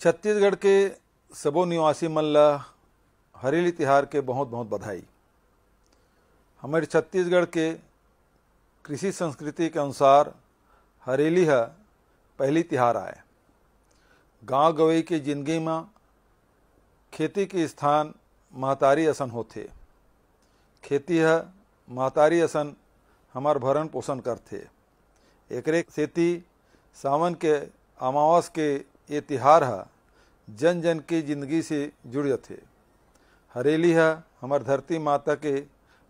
छत्तीसगढ़ के सबो निवासी मन ला हरेली तिहार के बहुत बहुत बधाई हमारे छत्तीसगढ़ के कृषि संस्कृति के अनुसार हरेली है पहली तिहार आए गांव गवई की जिंदगी में खेती के स्थान महतारी असन होते खेती है महतारी असन हमार भरण पोषण करते एकरे खेती सावन के अमावस के ये तिहार है जन जन की जिंदगी से जुड़े थे हरेली है हमार धरती माता के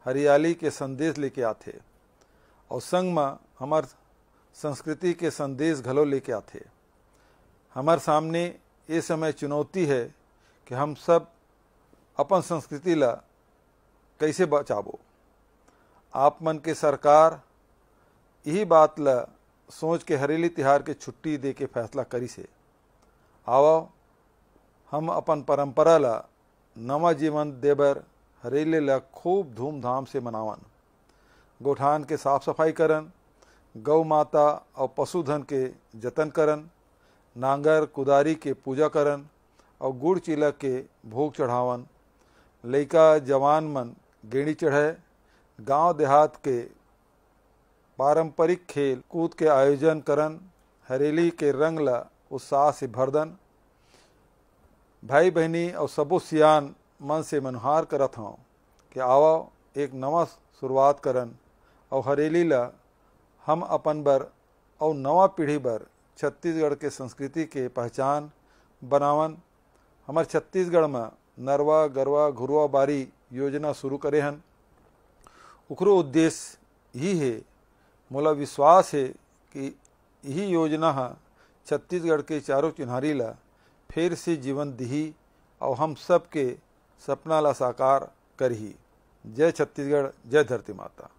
हरियाली के संदेश लेके आते और संग में हमार संस्कृति के संदेश घलो लेके आते हमार सामने ये समय चुनौती है कि हम सब अपन संस्कृति ला कैसे बचाबो आप मन के सरकार यही बात ला सोच के हरेली तिहार के छुट्टी दे के फैसला करी से आओ हम अपन परंपरा ला नवा जीवन देबर हरेले ला खूब धूमधाम से मनावन गोठान के साफ सफाई करन गौ माता और पशुधन के जतन करन नांगर कुदारी के पूजा करन और गुड़ चिलक के भोग चढ़ावन लैका जवान मन गेणी चढ़े गांव देहात के पारंपरिक खेल कूद के आयोजन करन हरेली के रंग ला उत्साह से भरदन भाई बहनी और सबो सियान मन से मनहार करत हों कि आवा एक नवा शुरुआत करन और हरेली ला हम अपन बर और नवा पीढ़ी बर छत्तीसगढ़ के संस्कृति के पहचान बनावन हमार छत्तीसगढ़ में नरवा गरवा घुरवा बारी योजना शुरू करे हन उखरो उद्देश्य ही है मोला विश्वास है कि यही योजना है छत्तीसगढ़ के चारों चिन्हारी ला फिर से जीवन दही और हम सब के सपना ला साकार करही जय छत्तीसगढ़ जय धरती माता